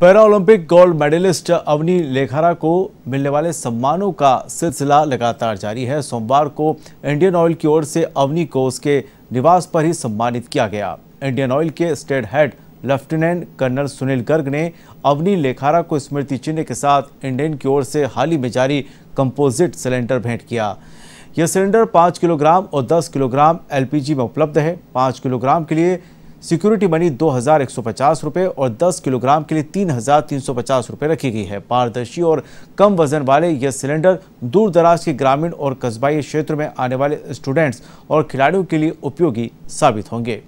Paralympic gold medallist Avani Lekhara को मिलने वाले सम्मानों का सिलसिला लगातार जारी है सोमवार को इंडियन ऑयल की ओर से अवनी को उसके निवास पर ही सम्मानित किया गया इंडियन ऑयल के state head lieutenant colonel Sunil Garg ने अवनी लेखारा को स्मृति चिन्ह के साथ इंडियन की ओर से हाल ही में जारी कंपोजिट सिलेंडर भेंट किया यह सिलेंडर पाँच किलोग्राम और दस किलोग्राम एल में उपलब्ध है पाँच किलोग्राम के लिए सिक्योरिटी मनी दो हज़ार एक सौ पचास रुपये और दस किलोग्राम के लिए तीन हज़ार तीन सौ पचास रुपये रखी गई है पारदर्शी और कम वजन वाले यह सिलेंडर दूर दराज के ग्रामीण और कस्बाई क्षेत्र में आने वाले स्टूडेंट्स और खिलाड़ियों के लिए उपयोगी साबित होंगे